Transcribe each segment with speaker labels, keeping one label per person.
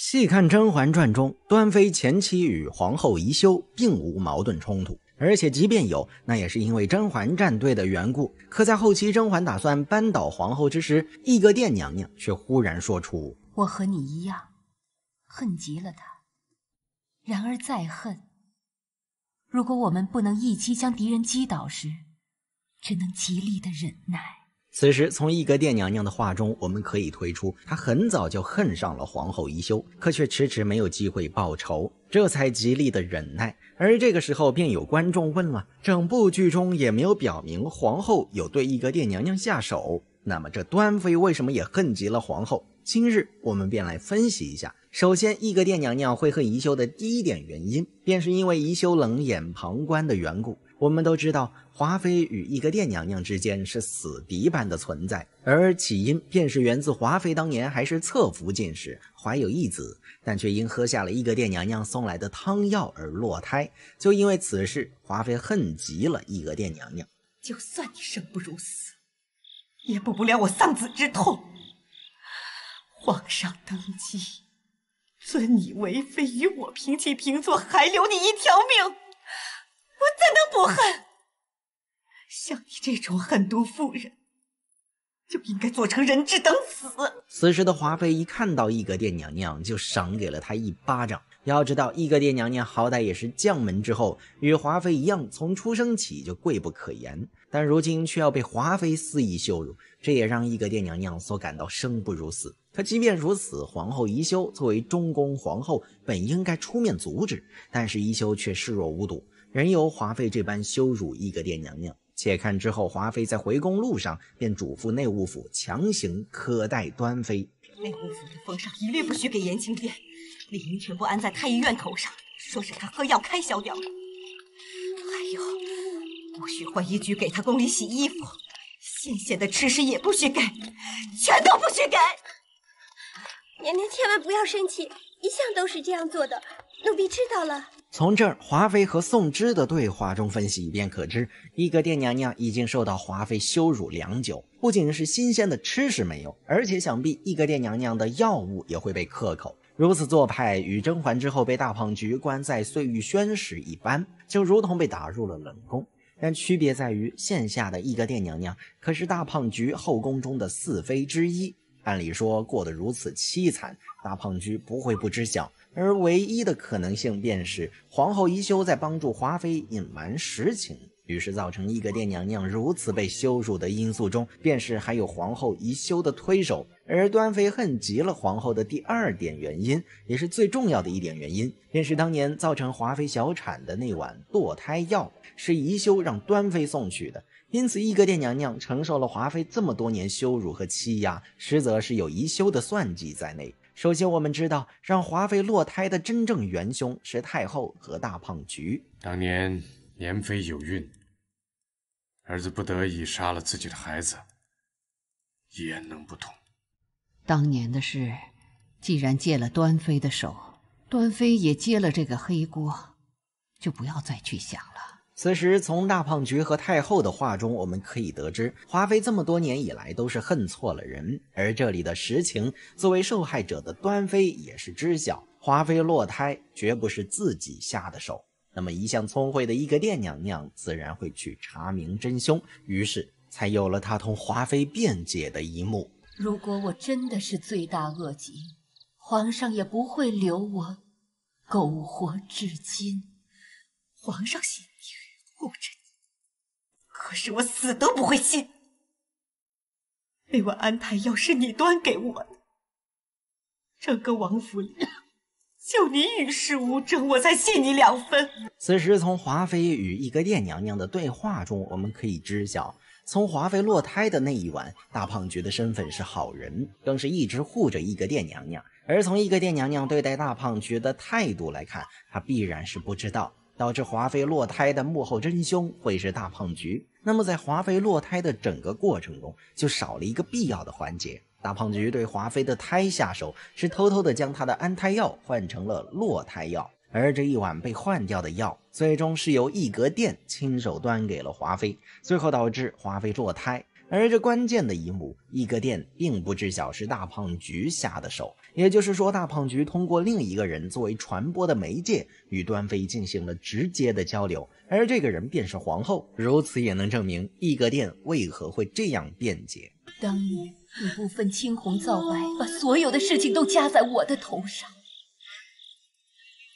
Speaker 1: 细看《甄嬛传》中，端妃前期与皇后宜修并无矛盾冲突，而且即便有，那也是因为甄嬛战队的缘故。可在后期甄嬛打算扳倒皇后之时，一格殿娘娘却忽然说出：“
Speaker 2: 我和你一样，恨极了他。然而再恨，如果我们不能一击将敌人击倒时，只能极力的忍耐。”
Speaker 1: 此时，从翊格殿娘娘的话中，我们可以推出她很早就恨上了皇后宜修，可却迟迟没有机会报仇，这才极力的忍耐。而这个时候，便有观众问了：整部剧中也没有表明皇后有对翊格殿娘娘下手，那么这端妃为什么也恨极了皇后？今日我们便来分析一下。首先，翊格殿娘娘会恨宜修的第一点原因，便是因为宜修冷眼旁观的缘故。我们都知道。华妃与一格殿娘娘之间是死敌般的存在，而起因便是源自华妃当年还是侧福晋时怀有一子，但却因喝下了一格殿娘娘送来的汤药而落胎。就因为此事，华妃恨极了一格殿娘娘。
Speaker 2: 就算你生不如死，也补不了我丧子之痛。皇上登基，尊你为妃，与我平起平坐，还留你一条命，我怎能不恨？像你这种狠毒妇人，就应该做成人质等死。
Speaker 1: 此时的华妃一看到翊格殿娘娘，就赏给了她一巴掌。要知道，翊格殿娘娘好歹也是将门之后，与华妃一样，从出生起就贵不可言。但如今却要被华妃肆意羞辱，这也让翊格殿娘娘所感到生不如死。可即便如此，皇后宜修作为中宫皇后，本应该出面阻止，但是宜修却视若无睹，任由华妃这般羞辱翊格殿娘娘。且看之后，华妃在回宫路上便嘱咐内务府强行苛待端妃。
Speaker 2: 内务府的封赏一律不许给延庆殿，理应全部安在太医院头上，说是他喝药开销掉了。还有，不许浣衣局给他宫里洗衣服，新鲜的吃食也不许给，全都不许给。娘娘千万不要生气，一向都是这样做的，奴婢知道了。
Speaker 1: 从这儿华妃和宋芝的对话中分析便可知，一德殿娘娘已经受到华妃羞辱良久，不仅是新鲜的吃食没有，而且想必一德殿娘娘的药物也会被克扣。如此做派与甄嬛之后被大胖菊关在碎玉轩时一般，就如同被打入了冷宫。但区别在于，现下的一格殿娘娘可是大胖菊后宫中的四妃之一，按理说过得如此凄惨，大胖菊不会不知晓。而唯一的可能性便是皇后宜修在帮助华妃隐瞒实情，于是造成一格殿娘娘如此被羞辱的因素中，便是还有皇后宜修的推手。而端妃恨极了皇后的第二点原因，也是最重要的一点原因，便是当年造成华妃小产的那碗堕胎药是宜修让端妃送去的。因此，一格殿娘娘承受了华妃这么多年羞辱和欺压，实则是有宜修的算计在内。首先，我们知道让华妃落胎的真正元凶是太后和大胖菊。当年年妃有孕，儿子不得已杀了自己的孩子，焉能不痛？
Speaker 2: 当年的事，既然借了端妃的手，端妃也接了这个黑锅，就不要再去想了。
Speaker 1: 此时，从大胖菊和太后的话中，我们可以得知，华妃这么多年以来都是恨错了人。而这里的实情，作为受害者的端妃也是知晓。华妃落胎绝不是自己下的手，那么一向聪慧的一个殿娘娘，自然会去查明真凶，于是才有了她同华妃辩解的一幕。
Speaker 2: 如果我真的是罪大恶极，皇上也不会留我苟活至今。皇上心。怒。护着你，可是我死都不会信。那碗安胎药是你端给我的，整个王府里就你与世无争，我才信你两分。
Speaker 1: 此时，从华妃与一个殿娘娘的对话中，我们可以知晓，从华妃落胎的那一晚，大胖菊的身份是好人，更是一直护着一个殿娘娘。而从一个殿娘娘对待大胖菊的态度来看，她必然是不知道。导致华妃落胎的幕后真凶会是大胖菊，那么在华妃落胎的整个过程中，就少了一个必要的环节。大胖菊对华妃的胎下手，是偷偷的将她的安胎药换成了落胎药，而这一碗被换掉的药，最终是由一格殿亲手端给了华妃，最后导致华妃落胎。而这关键的一幕，一格殿并不知晓是大胖菊下的手。也就是说，大胖菊通过另一个人作为传播的媒介，与端妃进行了直接的交流，而这个人便是皇后。如此也能证明一格殿为何会这样便捷。
Speaker 2: 当年你不分青红皂白，把所有的事情都加在我的头上，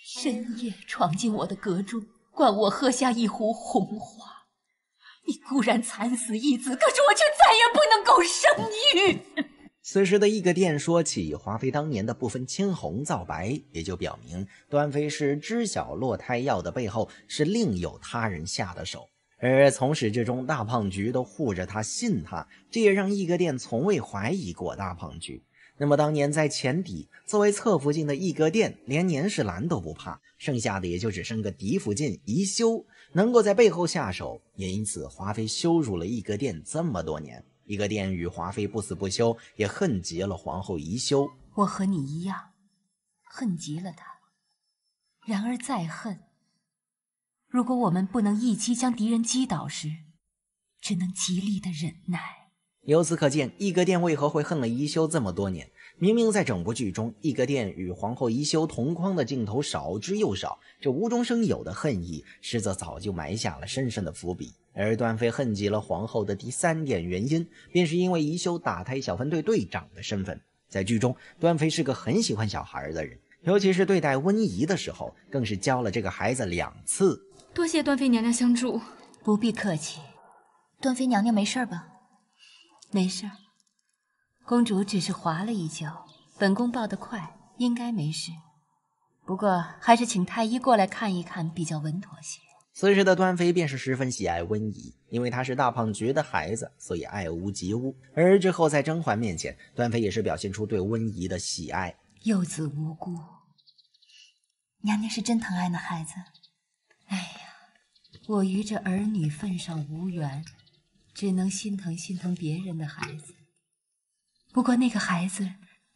Speaker 2: 深夜闯进我的阁中，灌我喝下一壶红花。你固然惨死一子，可是我却再也不能够生
Speaker 1: 育。此时的一格殿说起华妃当年的不分青红皂白，也就表明端妃是知晓落胎药的背后是另有他人下的手。而从始至终，大胖菊都护着他、信他，这也让奕格殿从未怀疑过大胖菊。那么，当年在前底作为侧福晋的奕格殿，连年世兰都不怕，剩下的也就只剩个嫡福晋宜修能够在背后下手，也因此华妃羞辱了奕格殿这么多年。一个殿与华妃不死不休，也恨极了皇后宜修。
Speaker 2: 我和你一样，恨极了她。然而再恨，如果我们不能一击将敌人击倒时，只能极力的忍耐。
Speaker 1: 由此可见，一格殿为何会恨了宜修这么多年。明明在整部剧中，一格殿与皇后宜修同框的镜头少之又少，这无中生有的恨意，实则早就埋下了深深的伏笔。而段妃恨极了皇后的第三点原因，便是因为宜修打胎小分队队长的身份。在剧中，段妃是个很喜欢小孩的人，尤其是对待温宜的时候，更是教了这个孩子两次。
Speaker 2: 多谢段妃娘娘相助，不必客气。段妃娘娘没事吧？没事。公主只是滑了一跤，本宫抱得快，应该没事。不过还是请太医过来看一看比较稳妥些。
Speaker 1: 此时的端妃便是十分喜爱温仪，因为她是大胖菊的孩子，所以爱屋及乌。而之后在甄嬛面前，端妃也是表现出对温仪的喜爱。
Speaker 2: 幼子无辜，娘娘是真疼爱那孩子。哎呀，我与这儿女份上无缘，只能心疼心疼别人的孩子。不过那个孩子，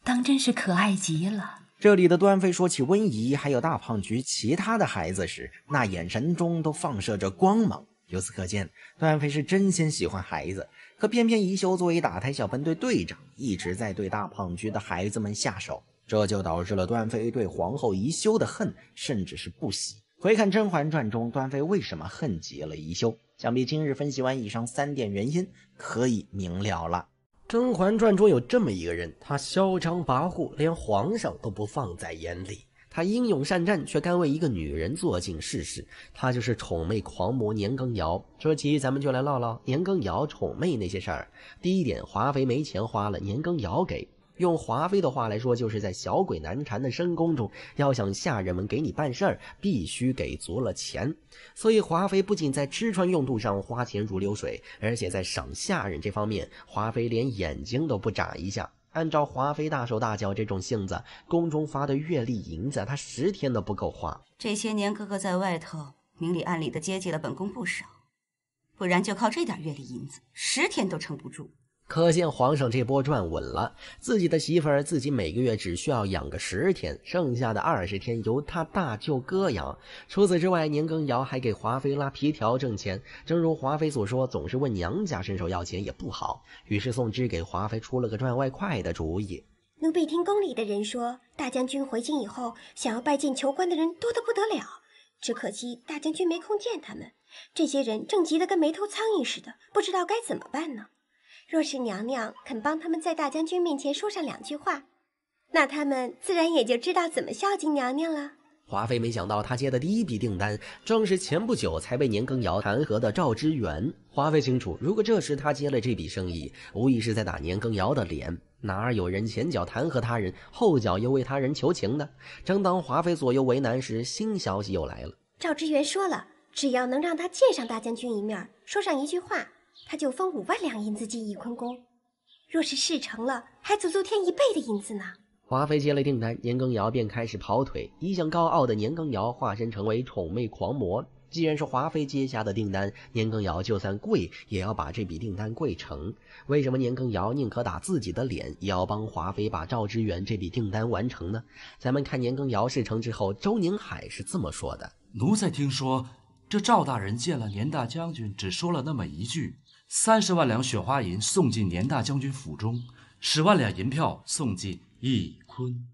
Speaker 2: 当真是可爱极了。
Speaker 1: 这里的端妃说起温仪，还有大胖菊其他的孩子时，那眼神中都放射着光芒。由此可见，端妃是真心喜欢孩子。可偏偏宜修作为打胎小分队队长，一直在对大胖菊的孩子们下手，这就导致了端妃对皇后宜修的恨，甚至是不喜。回看《甄嬛传》中端妃为什么恨极了宜修，想必今日分析完以上三点原因，可以明了了。《甄嬛传》中有这么一个人，他嚣张跋扈，连皇上都不放在眼里。他英勇善战，却甘为一个女人做尽世事。他就是宠妹狂魔年羹尧。说起，咱们就来唠唠年羹尧宠妹那些事儿。第一点，华妃没钱花了，年羹尧给。用华妃的话来说，就是在小鬼难缠的深宫中，要想下人们给你办事儿，必须给足了钱。所以华妃不仅在吃穿用度上花钱如流水，而且在省下人这方面，华妃连眼睛都不眨一下。按照华妃大手大脚这种性子，宫中发的月例银子，她十天都不够花。
Speaker 2: 这些年哥哥在外头明里暗里的接济了本宫不少，不然就靠这点月例银子，十天都撑不住。
Speaker 1: 可见皇上这波赚稳了，自己的媳妇儿自己每个月只需要养个十天，剩下的二十天由他大舅哥养。除此之外，年羹尧还给华妃拉皮条挣钱。正如华妃所说，总是问娘家伸手要钱也不好。于是宋芝给华妃出了个赚外快的主意。
Speaker 2: 奴婢听宫里的人说，大将军回京以后，想要拜见求官的人多得不得了。只可惜大将军没空见他们，这些人正急得跟没头苍蝇似的，不知道该怎么办呢。若是娘娘肯帮他们在大将军面前说上两句话，那他们自然也就知道怎么孝敬娘娘了。
Speaker 1: 华妃没想到，她接的第一笔订单正是前不久才被年羹尧弹劾的赵之源。华妃清楚，如果这时她接了这笔生意，无疑是在打年羹尧的脸。哪有人前脚弹劾他人，后脚又为他人求情的？正当华妃左右为难时，新消息又来了。
Speaker 2: 赵之源说了，只要能让他见上大将军一面，说上一句话。他就分五万两银子进翊坤宫，若是事成了，还足足添一倍的银子呢。
Speaker 1: 华妃接了订单，年羹尧便开始跑腿。一向高傲的年羹尧化身成为宠妹狂魔。既然是华妃接下的订单，年羹尧就算跪也要把这笔订单跪成。为什么年羹尧宁可打自己的脸，也要帮华妃把赵之远这笔订单完成呢？咱们看年羹尧事成之后，周宁海是这么说的：“奴才听说，这赵大人见了年大将军，只说了那么一句。”三十万两雪花银送进年大将军府中，十万两银票送进翊坤。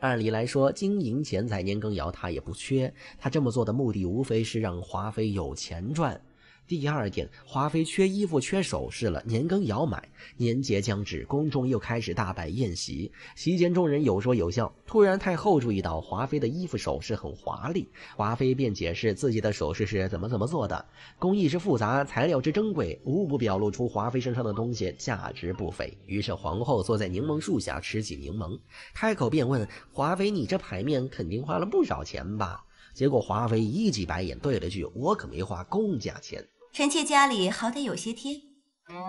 Speaker 1: 按理来说，金银钱财年羹尧他也不缺，他这么做的目的无非是让华妃有钱赚。第二天，华妃缺衣服、缺首饰了。年羹尧买。年节将至，宫中又开始大摆宴席。席间众人有说有笑。突然，太后注意到华妃的衣服首饰很华丽，华妃便解释自己的首饰是怎么怎么做的，工艺之复杂，材料之珍贵，无不表露出华妃身上的东西价值不菲。于是，皇后坐在柠檬树下吃起柠檬，开口便问华妃：“你这牌面肯定花了不少钱吧？”结果，华妃一记白眼，对了句：“我可没花公家钱。”
Speaker 2: 臣妾家里好歹有些天，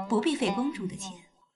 Speaker 2: 不必费公主的钱。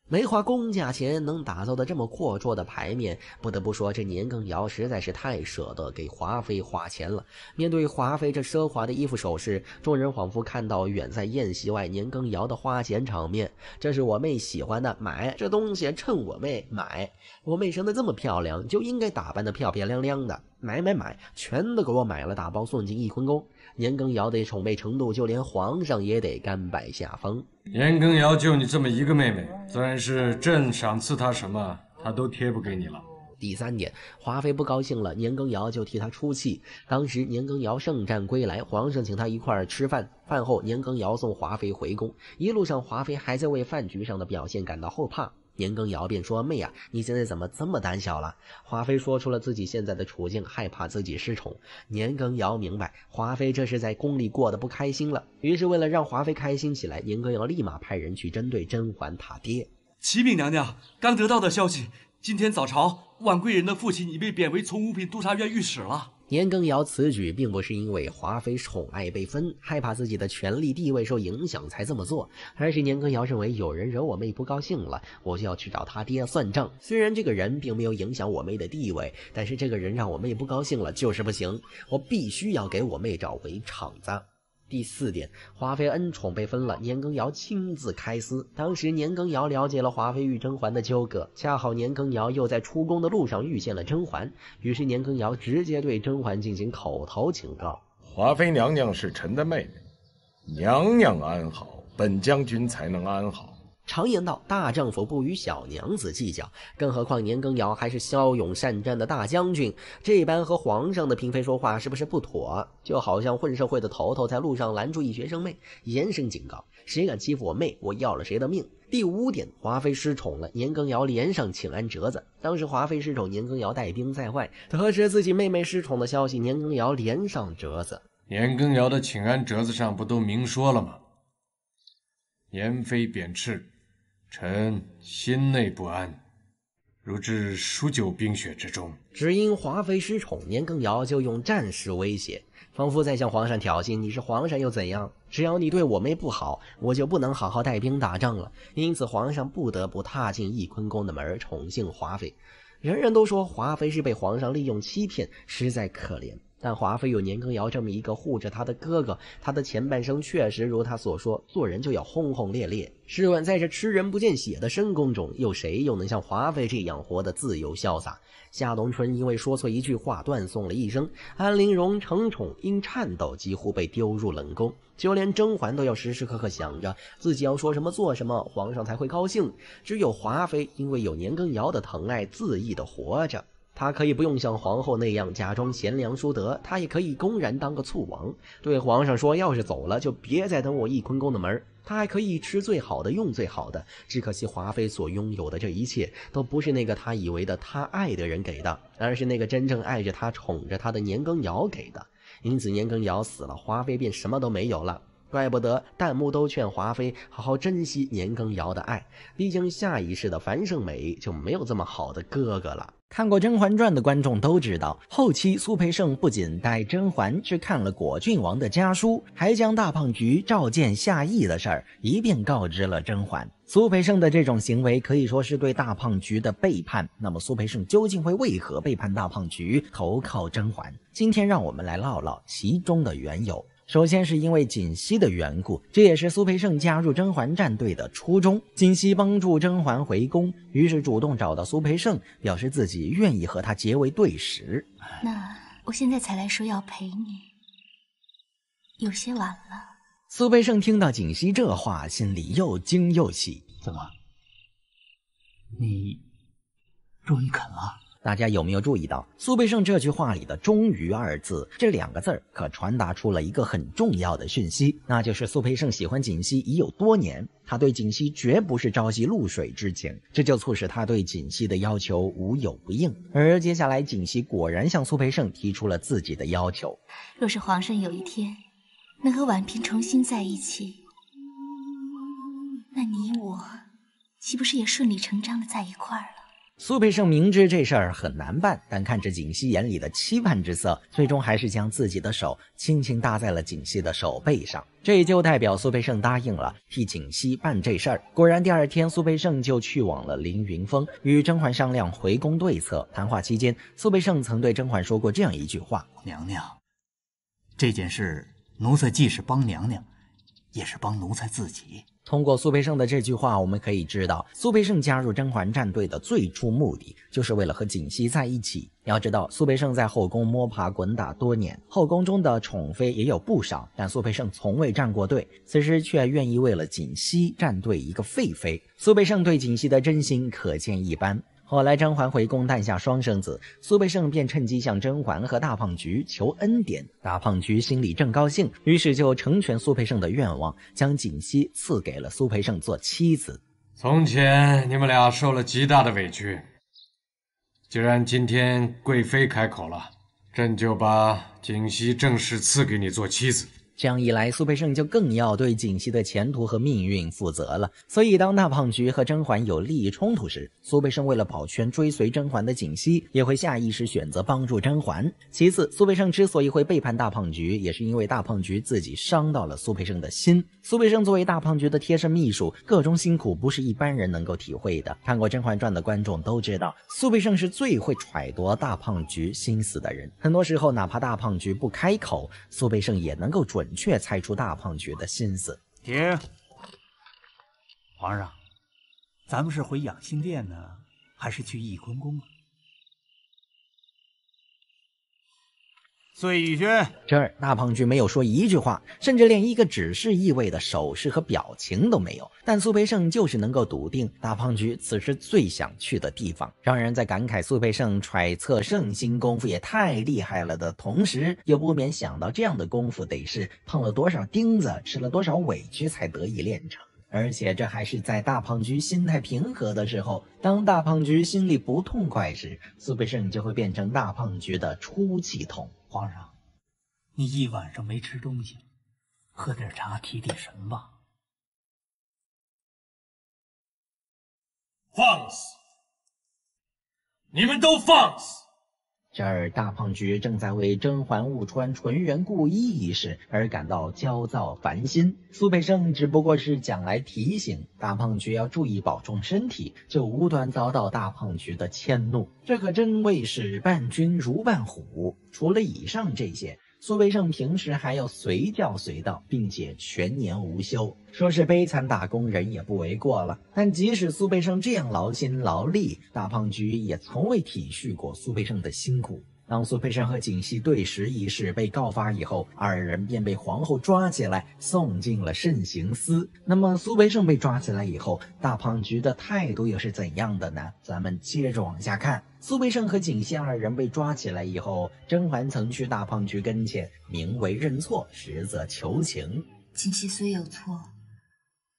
Speaker 1: 没花公家钱能打造的这么阔绰的牌面，不得不说这年羹尧实在是太舍得给华妃花钱了。面对华妃这奢华的衣服首饰，众人仿佛看到远在宴席外年羹尧的花钱场面。这是我妹喜欢的，买这东西趁我妹买。我妹生的这么漂亮，就应该打扮的漂漂亮亮的，买买买，全都给我买了，打包送进翊坤宫。年羹尧的宠妹程度，就连皇上也得甘拜下风。年羹尧就你这么一个妹妹，自然是朕赏赐他什么，他都贴不给你了。第三点，华妃不高兴了，年羹尧就替她出气。当时年羹尧圣战归来，皇上请他一块儿吃饭。饭后，年羹尧送华妃回宫，一路上华妃还在为饭局上的表现感到后怕。年羹尧便说：“妹啊，你现在怎么这么胆小了？”华妃说出了自己现在的处境，害怕自己失宠。年羹尧明白华妃这是在宫里过得不开心了，于是为了让华妃开心起来，年羹尧立马派人去针对甄嬛她爹。启禀娘娘，刚得到的消息，今天早朝，宛贵人的父亲已被贬为从五品督察院御史了。年羹尧此举并不是因为华妃宠爱被分，害怕自己的权力地位受影响才这么做，而是年羹尧认为有人惹我妹不高兴了，我就要去找他爹算账。虽然这个人并没有影响我妹的地位，但是这个人让我妹不高兴了就是不行，我必须要给我妹找回场子。第四点，华妃恩宠被分了，年羹尧亲自开撕。当时年羹尧了解了华妃与甄嬛的纠葛，恰好年羹尧又在出宫的路上遇见了甄嬛，于是年羹尧直接对甄嬛进行口头警告：“华妃娘娘是臣的妹妹，娘娘安好，本将军才能安好。”常言道，大丈夫不与小娘子计较，更何况年羹尧还是骁勇善战的大将军，这般和皇上的嫔妃说话是不是不妥？就好像混社会的头头在路上拦住一学生妹，严声警告：谁敢欺负我妹，我要了谁的命。第五点，华妃失宠了，年羹尧连上请安折子。当时华妃失宠，年羹尧带兵在外，得知自己妹妹失宠的消息，年羹尧连上折子。年羹尧的请安折子上不都明说了吗？年妃贬斥。臣心内不安，如置数九冰雪之中。只因华妃失宠，年羹尧就用战事威胁，仿佛在向皇上挑衅。你是皇上又怎样？只要你对我妹不好，我就不能好好带兵打仗了。因此，皇上不得不踏进翊坤宫的门，宠幸华妃。人人都说华妃是被皇上利用欺骗，实在可怜。但华妃有年羹尧这么一个护着她的哥哥，她的前半生确实如她所说，做人就要轰轰烈烈。试问，在这吃人不见血的深宫中，有谁又能像华妃这样活得自由潇洒？夏冬春因为说错一句话，断送了一生；安陵容承宠因颤抖，几乎被丢入冷宫；就连甄嬛都要时时刻刻想着自己要说什么做什么，皇上才会高兴。只有华妃，因为有年羹尧的疼爱，恣意的活着。他可以不用像皇后那样假装贤良淑德，他也可以公然当个醋王，对皇上说：要是走了，就别再登我翊坤宫的门她他还可以吃最好的，用最好的。只可惜华妃所拥有的这一切，都不是那个他以为的他爱的人给的，而是那个真正爱着他、宠着他的年羹尧给的。因此，年羹尧死了，华妃便什么都没有了。怪不得弹幕都劝华妃好好珍惜年羹尧的爱，毕竟下一世的樊胜美就没有这么好的哥哥了。看过《甄嬛传》的观众都知道，后期苏培盛不仅带甄嬛去看了果郡王的家书，还将大胖菊召见夏邑的事儿一并告知了甄嬛。苏培盛的这种行为可以说是对大胖菊的背叛。那么，苏培盛究竟会为何背叛大胖菊，投靠甄嬛？今天，让我们来唠唠其中的缘由。首先是因为锦溪的缘故，这也是苏培盛加入甄嬛战队的初衷。锦溪帮助甄嬛回宫，于是主动找到苏培盛，表示自己愿意和他结为对食。
Speaker 2: 那我现在才来说要陪你，有些晚了。
Speaker 1: 苏培盛听到锦溪这话，心里又惊又喜。怎么，你终于肯了？大家有没有注意到苏培盛这句话里的“忠于”二字？这两个字儿可传达出了一个很重要的讯息，那就是苏培盛喜欢锦汐已有多年，他对锦汐绝不是朝夕露水之情，这就促使他对锦汐的要求无有不应。而接下来，锦汐果然向苏培盛提出了自己的要求：
Speaker 2: 若是皇上有一天能和婉嫔重新在一起，那你我岂不是也顺理成章的在一块儿了？
Speaker 1: 苏培盛明知这事儿很难办，但看着锦汐眼里的期盼之色，最终还是将自己的手轻轻搭在了锦汐的手背上。这就代表苏培盛答应了替锦汐办这事儿。果然，第二天苏培盛就去往了凌云峰，与甄嬛商量回宫对策。谈话期间，苏培盛曾对甄嬛说过这样一句话：“娘娘，这件事奴才既是帮娘娘，也是帮奴才自己。”通过苏培盛的这句话，我们可以知道，苏培盛加入甄嬛战队的最初目的，就是为了和锦汐在一起。要知道，苏培盛在后宫摸爬滚打多年，后宫中的宠妃也有不少，但苏培盛从未站过队，此时却愿意为了锦汐站队一个废妃，苏培盛对锦汐的真心可见一斑。后来，甄嬛回宫诞下双生子，苏培盛便趁机向甄嬛和大胖菊求恩典。大胖菊心里正高兴，于是就成全苏培盛的愿望，将锦汐赐给了苏培盛做妻子。从前你们俩受了极大的委屈，既然今天贵妃开口了，朕就把锦汐正式赐给你做妻子。这样一来，苏培盛就更要对锦汐的前途和命运负责了。所以，当大胖菊和甄嬛有利益冲突时，苏培盛为了保全追随甄嬛的锦汐，也会下意识选择帮助甄嬛。其次，苏培盛之所以会背叛大胖菊，也是因为大胖菊自己伤到了苏培盛的心。苏培盛作为大胖菊的贴身秘书，各种辛苦不是一般人能够体会的。看过《甄嬛传》的观众都知道，苏培盛是最会揣度大胖菊心思的人。很多时候，哪怕大胖菊不开口，苏培盛也能够准。准确猜出大胖爵的心思。停，皇上，咱们是回养心殿呢，还是去翊坤宫？碎玉轩这儿，大胖菊没有说一句话，甚至连一个指示意味的手势和表情都没有。但苏培盛就是能够笃定大胖菊此时最想去的地方，让人在感慨苏培盛揣测圣心功夫也太厉害了的同时，又不免想到这样的功夫得是碰了多少钉子、吃了多少委屈才得以练成。而且这还是在大胖菊心态平和的时候。当大胖菊心里不痛快时，苏培盛就会变成大胖菊的出气筒。皇上，你一晚上没吃东西，喝点茶提提神吧。放肆！你们都放肆！这儿大胖菊正在为甄嬛误穿纯元故衣一事而感到焦躁烦心，苏培盛只不过是讲来提醒大胖菊要注意保重身体，就无端遭到大胖菊的迁怒，这可真谓是伴君如伴虎。除了以上这些。苏培盛平时还要随叫随到，并且全年无休，说是悲惨打工人也不为过了。但即使苏培盛这样劳心劳力，大胖菊也从未体恤过苏培盛的辛苦。当苏培盛和景熙对食一事被告发以后，二人便被皇后抓起来，送进了慎刑司。那么，苏培盛被抓起来以后，大胖菊的态度又是怎样的呢？咱们接着往下看。苏培盛和景熙二人被抓起来以后，甄嬛曾去大胖菊跟前，名为认错，实则求情。景熙虽有错，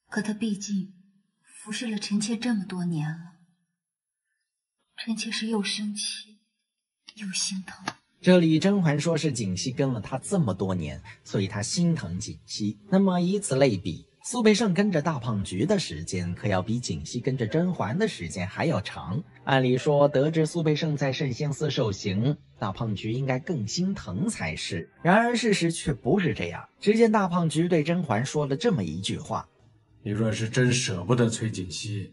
Speaker 1: 可他毕竟
Speaker 2: 服侍了臣妾这么多年了，臣妾是又生气。又心疼，
Speaker 1: 这里甄嬛说是锦汐跟了他这么多年，所以他心疼锦汐。那么以此类比，苏培盛跟着大胖菊的时间可要比锦汐跟着甄嬛的时间还要长。按理说，得知苏培盛在慎刑司受刑，大胖菊应该更心疼才是。然而事实却不是这样。只见大胖菊对甄嬛说了这么一句话：“你若是真舍不得崔锦汐，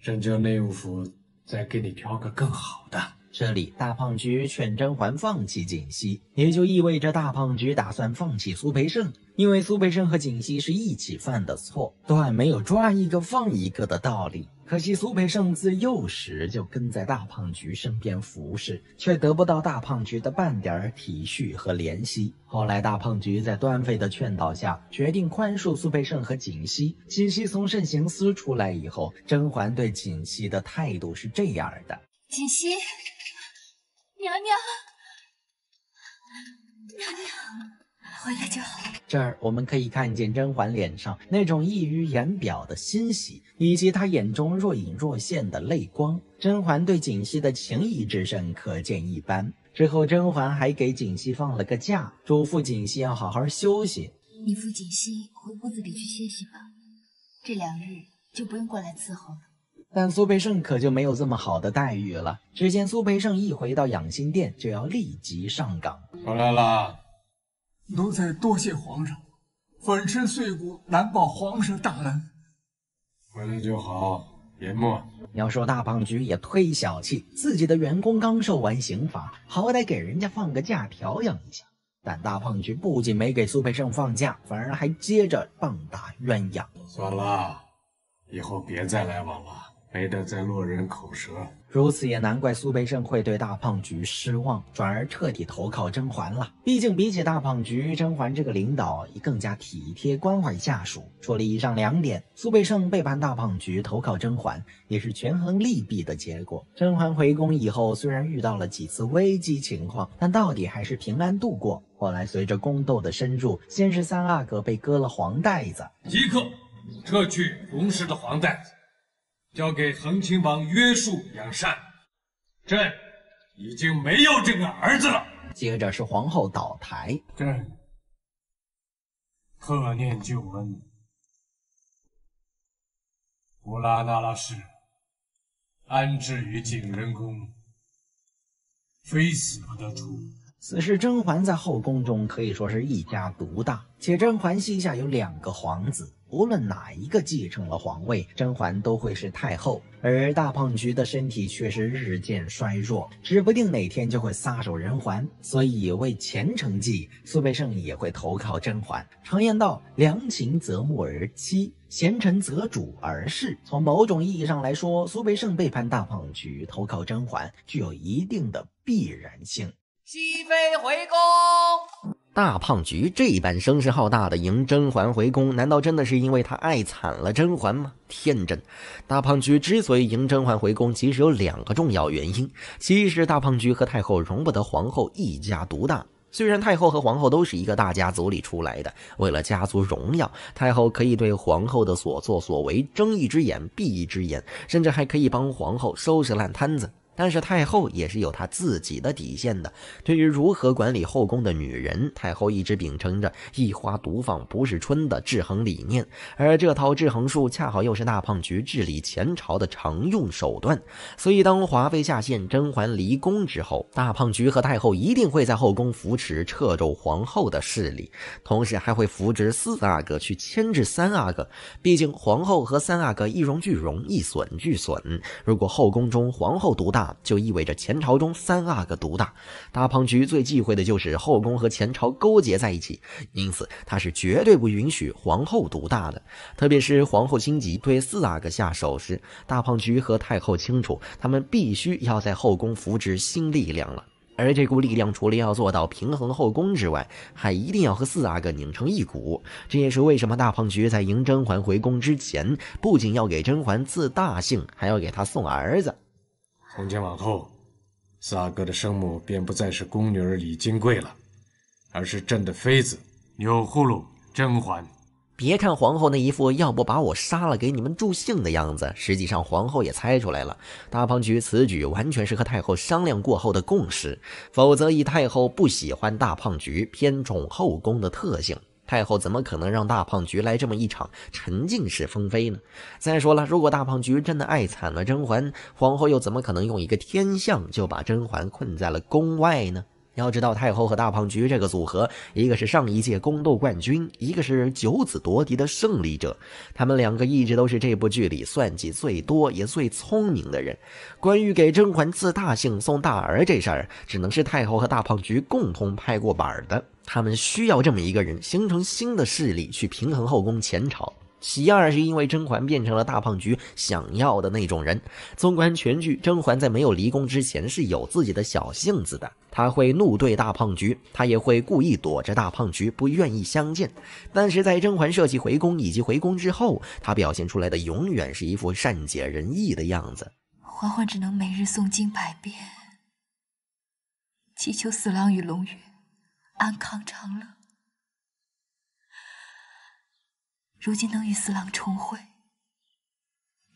Speaker 1: 朕叫内务府再给你挑个更好的。”这里大胖菊劝甄嬛放弃锦汐，也就意味着大胖菊打算放弃苏培盛，因为苏培盛和锦汐是一起犯的错，断没有抓一个放一个的道理。可惜苏培盛自幼时就跟在大胖菊身边服侍，却得不到大胖菊的半点体恤和怜惜。后来大胖菊在端妃的劝导下，决定宽恕苏培盛和锦汐。锦汐从慎刑司出来以后，甄嬛对锦汐的态度是这样的：
Speaker 2: 锦汐。娘娘，娘娘回来就好。
Speaker 1: 这儿我们可以看见甄嬛脸上那种溢于言表的欣喜，以及她眼中若隐若现的泪光。甄嬛对锦汐的情谊之深，可见一斑。之后，甄嬛还给锦汐放了个假，嘱咐锦汐要好好休息。你扶锦
Speaker 2: 汐回屋子里去歇息吧，这两日就不用过来伺候了。
Speaker 1: 但苏培盛可就没有这么好的待遇了。只见苏培盛一回到养心殿，就要立即上岗。回来了，奴才多谢皇上。粉身碎骨难报皇上大恩。回来就好，言默。要说大胖菊也忒小气，自己的员工刚受完刑罚，好歹给人家放个假调养一下。但大胖菊不仅没给苏培盛放假，反而还接着棒打鸳鸯。算了，以后别再来往了。没得再落人口舌，如此也难怪苏培盛会对大胖菊失望，转而彻底投靠甄嬛了。毕竟比起大胖菊，甄嬛这个领导已更加体贴关怀下属。除了以上两点，苏培盛背叛大胖菊，投靠甄嬛，也是权衡利弊的结果。甄嬛回宫以后，虽然遇到了几次危机情况，但到底还是平安度过。后来随着宫斗的深入，先是三阿哥被割了黄带子，即刻撤去龙氏的黄带子。交给恒亲王约束养善，朕已经没有这个儿子了。接着是皇后倒台，朕贺念旧恩，乌拉那拉氏安置于景仁宫，非死不得出。此时甄嬛在后宫中可以说是一家独大，且甄嬛膝下有两个皇子。无论哪一个继承了皇位，甄嬛都会是太后，而大胖菊的身体却是日渐衰弱，指不定哪天就会撒手人寰。所以为前程计，苏培盛也会投靠甄嬛。常言道，良禽择木而栖，贤臣择主而事。从某种意义上来说，苏培盛背叛大胖菊，投靠甄嬛，具有一定的必然性。熹妃回宫。大胖菊这般声势浩大的迎甄嬛回宫，难道真的是因为他爱惨了甄嬛吗？天真！大胖菊之所以迎甄嬛回宫，其实有两个重要原因：，其一是大胖菊和太后容不得皇后一家独大；，虽然太后和皇后都是一个大家族里出来的，为了家族荣耀，太后可以对皇后的所作所为睁一只眼闭一只眼，甚至还可以帮皇后收拾烂摊子。但是太后也是有她自己的底线的。对于如何管理后宫的女人，太后一直秉承着“一花独放不是春”的制衡理念，而这套制衡术恰好又是大胖菊治理前朝的常用手段。所以，当华妃下线，甄嬛离宫之后，大胖菊和太后一定会在后宫扶持掣肘皇后的势力，同时还会扶植四阿哥去牵制三阿哥。毕竟皇后和三阿哥一荣俱荣，一损俱损。如果后宫中皇后独大，就意味着前朝中三阿哥独大，大胖菊最忌讳的就是后宫和前朝勾结在一起，因此他是绝对不允许皇后独大的。特别是皇后心急对四阿哥下手时，大胖菊和太后清楚，他们必须要在后宫扶植新力量了。而这股力量除了要做到平衡后宫之外，还一定要和四阿哥拧成一股。这也是为什么大胖菊在迎甄嬛回宫之前，不仅要给甄嬛赐大姓，还要给她送儿子。从今往后，四阿哥的生母便不再是宫女儿李金贵了，而是朕的妃子钮祜禄甄嬛。别看皇后那一副要不把我杀了给你们助兴的样子，实际上皇后也猜出来了。大胖菊此举完全是和太后商量过后的共识，否则以太后不喜欢大胖菊、偏宠后宫的特性。太后怎么可能让大胖菊来这么一场沉浸式封妃呢？再说了，如果大胖菊真的爱惨了甄嬛，皇后又怎么可能用一个天象就把甄嬛困在了宫外呢？要知道太后和大胖菊这个组合，一个是上一届宫斗冠军，一个是九子夺嫡的胜利者，他们两个一直都是这部剧里算计最多也最聪明的人。关于给甄嬛赐大姓、送大儿这事儿，只能是太后和大胖菊共同拍过板的。他们需要这么一个人，形成新的势力，去平衡后宫前朝。其二是因为甄嬛变成了大胖菊想要的那种人。纵观全剧，甄嬛在没有离宫之前是有自己的小性子的，她会怒对大胖菊，她也会故意躲着大胖菊，不愿意相见。但是在甄嬛设计回宫以及回宫之后，他表现出来的永远是一副善解人意的样子。
Speaker 2: 嬛嬛只能每日诵经百遍，祈求四郎与龙月安康长乐。如今能与四郎重会，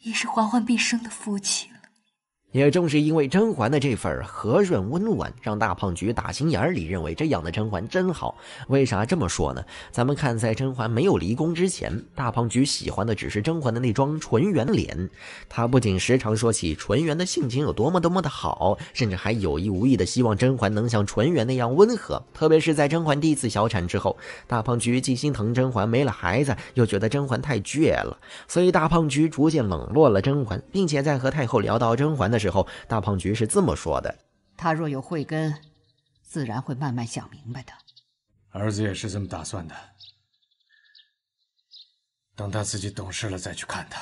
Speaker 2: 已是嬛嬛毕生的福
Speaker 1: 气。也正是因为甄嬛的这份和润温婉，让大胖菊打心眼里认为这样的甄嬛真好。为啥这么说呢？咱们看在甄嬛没有离宫之前，大胖菊喜欢的只是甄嬛的那张纯圆脸。他不仅时常说起纯元的性情有多么多么的好，甚至还有意无意的希望甄嬛能像纯元那样温和。特别是在甄嬛第一次小产之后，大胖菊既心疼甄嬛没了孩子，又觉得甄嬛太倔了，所以大胖菊逐渐冷落了甄嬛，并且在和太后聊到甄嬛的时，之后，大胖菊是这么说的：“
Speaker 2: 他若有慧根，自然会慢慢想明白的。”
Speaker 1: 儿子也是这么打算的，等他自己懂事了再去看他。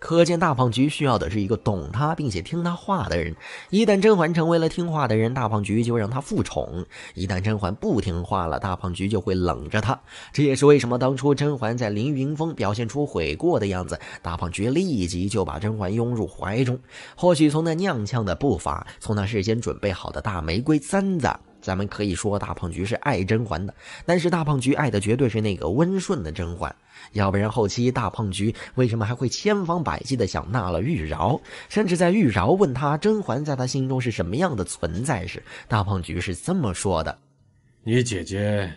Speaker 1: 可见大胖菊需要的是一个懂他并且听他话的人。一旦甄嬛成为了听话的人，大胖菊就会让她复宠；一旦甄嬛不听话了，大胖菊就会冷着她。这也是为什么当初甄嬛在凌云峰表现出悔过的样子，大胖菊立即就把甄嬛拥入怀中。或许从那踉跄的步伐，从那事先准备好的大玫瑰簪子。咱们可以说大胖菊是爱甄嬛的，但是大胖菊爱的绝对是那个温顺的甄嬛，要不然后期大胖菊为什么还会千方百计的想纳了玉娆？甚至在玉娆问他甄嬛在他心中是什么样的存在时，大胖菊是这么说的：“你姐姐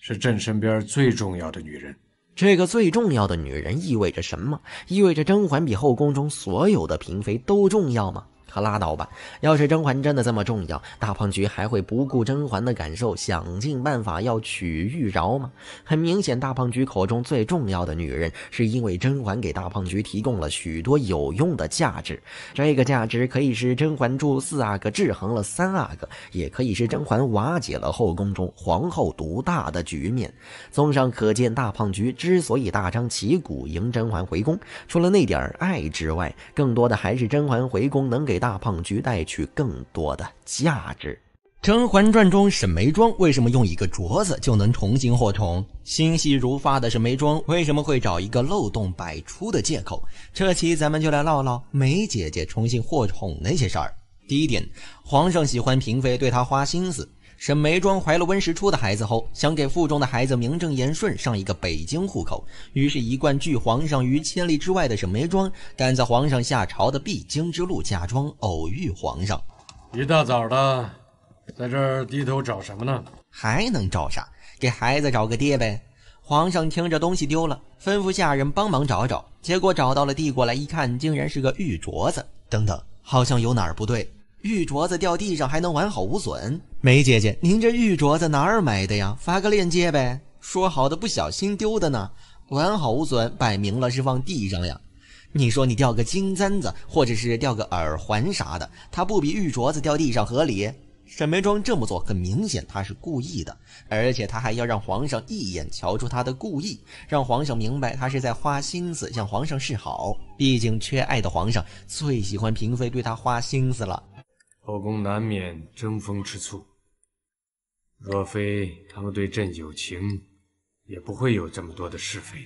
Speaker 1: 是朕身边最重要的女人。”这个最重要的女人意味着什么？意味着甄嬛比后宫中所有的嫔妃都重要吗？可拉倒吧！要是甄嬛真的这么重要，大胖菊还会不顾甄嬛的感受，想尽办法要娶玉娆吗？很明显，大胖菊口中最重要的女人，是因为甄嬛给大胖菊提供了许多有用的价值。这个价值可以是甄嬛助四阿哥制衡了三阿哥，也可以是甄嬛瓦解了后宫中皇后独大的局面。综上可见，大胖菊之所以大张旗鼓迎甄嬛回宫，除了那点爱之外，更多的还是甄嬛回宫能给大大胖菊带去更多的价值，《甄嬛传》中沈眉庄为什么用一个镯子就能重新获宠？心细如发的沈眉庄为什么会找一个漏洞百出的借口？这期咱们就来唠唠眉姐姐重新获宠那些事儿。第一点，皇上喜欢嫔妃，对她花心思。沈眉庄怀了温实初的孩子后，想给腹中的孩子名正言顺上一个北京户口，于是，一贯拒皇上于千里之外的沈眉庄，赶在皇上下朝的必经之路假装偶遇皇上。一大早的，在这儿低头找什么呢？还能找啥？给孩子找个爹呗。皇上听着东西丢了，吩咐下人帮忙找找。结果找到了，递过来一看，竟然是个玉镯子。等等，好像有哪儿不对。玉镯子掉地上还能完好无损？梅姐姐，您这玉镯子哪儿买的呀？发个链接呗。说好的不小心丢的呢，完好无损，摆明了是放地上呀。你说你掉个金簪子，或者是掉个耳环啥的，它不比玉镯子掉地上合理？沈眉庄这么做，很明显他是故意的，而且他还要让皇上一眼瞧出他的故意，让皇上明白他是在花心思向皇上示好。毕竟缺爱的皇上最喜欢嫔妃对他花心思了，后宫难免争风吃醋。若非他们对朕有情，也不会有这么多的是非。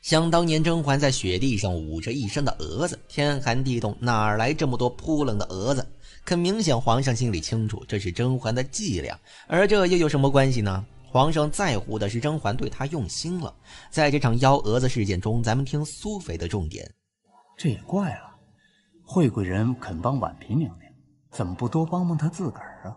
Speaker 1: 想当年甄嬛在雪地上捂着一身的蛾子，天寒地冻，哪来这么多扑棱的蛾子？可明显皇上心里清楚，这是甄嬛的伎俩。而这又有什么关系呢？皇上在乎的是甄嬛对他用心了。在这场幺蛾子事件中，咱们听苏妃的重点。这也怪了，惠贵人肯帮婉嫔娘娘，怎么不多帮帮她自个儿啊？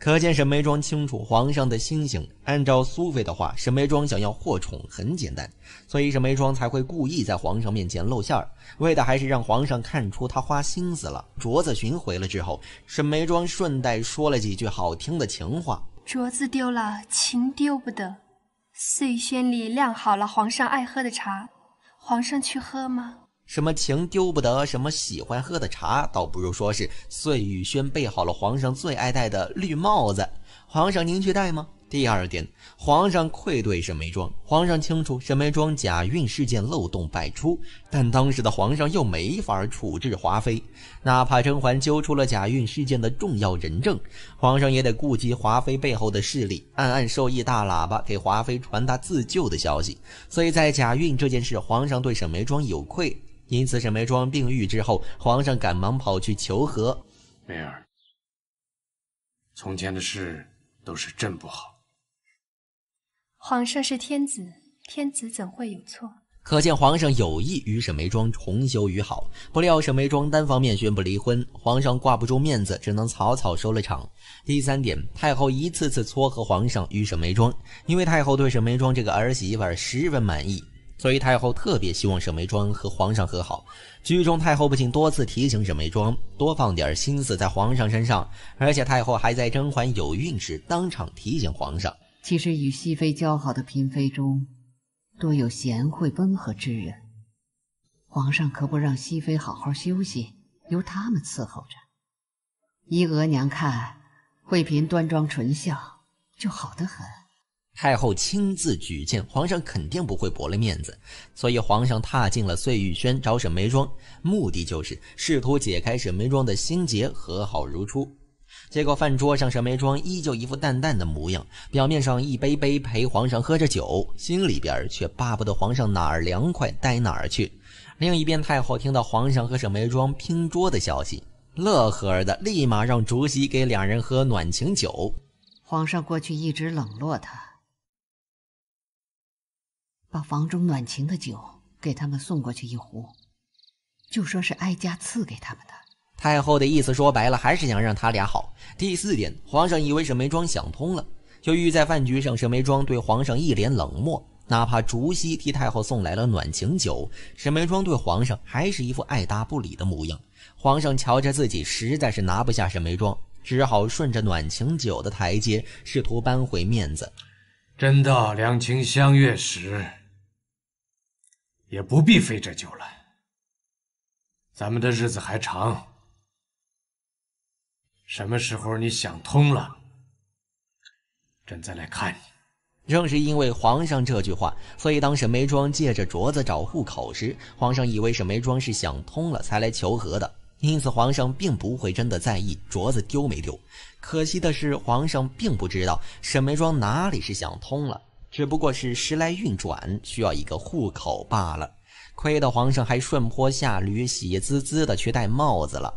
Speaker 1: 可见沈眉庄清楚皇上的心性。按照苏妃的话，沈眉庄想要获宠很简单，所以沈眉庄才会故意在皇上面前露馅儿，为的还是让皇上看出他花心思了。镯子寻回了之后，沈眉庄顺带说了几句好听的情话。
Speaker 2: 镯子丢了，情丢不得。碎轩里晾好了皇上爱喝的茶，皇上去喝吗？
Speaker 1: 什么情丢不得？什么喜欢喝的茶，倒不如说是碎玉轩备好了皇上最爱戴的绿帽子。皇上您去戴吗？第二点，皇上愧对沈眉庄。皇上清楚沈眉庄假孕事件漏洞百出，但当时的皇上又没法处置华妃。哪怕甄嬛揪出了假孕事件的重要人证，皇上也得顾及华妃背后的势力，暗暗授意大喇叭给华妃传达自救的消息。所以在假孕这件事，皇上对沈眉庄有愧。因此，沈眉庄病愈之后，皇上赶忙跑去求和。媚儿，从前的事都是朕不好。
Speaker 2: 皇上是天子，天子怎会有错？
Speaker 1: 可见皇上有意与沈眉庄重修于好。不料沈眉庄单方面宣布离婚，皇上挂不住面子，只能草草收了场。第三点，太后一次次撮合皇上与沈眉庄，因为太后对沈眉庄这个儿媳妇儿十分满意。所以太后特别希望沈眉庄和皇上和好。剧中太后不仅多次提醒沈眉庄多放点心思在皇上身上，而且太后还在甄嬛有孕时当场提醒皇上。
Speaker 2: 其实与熹妃交好的嫔妃中，多有贤惠温和之人。皇上可不让熹妃好好休息，由他们伺候着。依额娘看，惠嫔端庄纯孝，就好得
Speaker 1: 很。太后亲自举荐，皇上肯定不会驳了面子，所以皇上踏进了碎玉轩找沈眉庄，目的就是试图解开沈眉庄的心结，和好如初。结果饭桌上，沈眉庄依旧一副淡淡的模样，表面上一杯杯陪皇上喝着酒，心里边却巴不得皇上哪儿凉快待哪儿去。另一边，太后听到皇上和沈眉庄拼桌的消息，乐呵的立马让竹溪给两人喝暖情酒。皇
Speaker 2: 上过去一直冷落他。把房中暖情的酒给他们送过去一壶，就说是哀家赐给他们的。
Speaker 1: 太后的意思说白了，还是想让他俩好。第四点，皇上以为沈眉庄想通了，就欲在饭局上，沈眉庄对皇上一脸冷漠。哪怕竹溪替太后送来了暖情酒，沈眉庄对皇上还是一副爱答不理的模样。皇上瞧着自己实在是拿不下沈眉庄，只好顺着暖情酒的台阶，试图扳回面子。真到两情相悦时。也不必费这酒了。咱们的日子还长，什么时候你想通了，朕再来看你。正是因为皇上这句话，所以当沈眉庄借着镯子找户口时，皇上以为沈眉庄是想通了才来求和的，因此皇上并不会真的在意镯子丢没丢。可惜的是，皇上并不知道沈眉庄哪里是想通了。只不过是时来运转，需要一个户口罢了。亏得皇上还顺坡下驴，喜滋滋的去戴帽子了。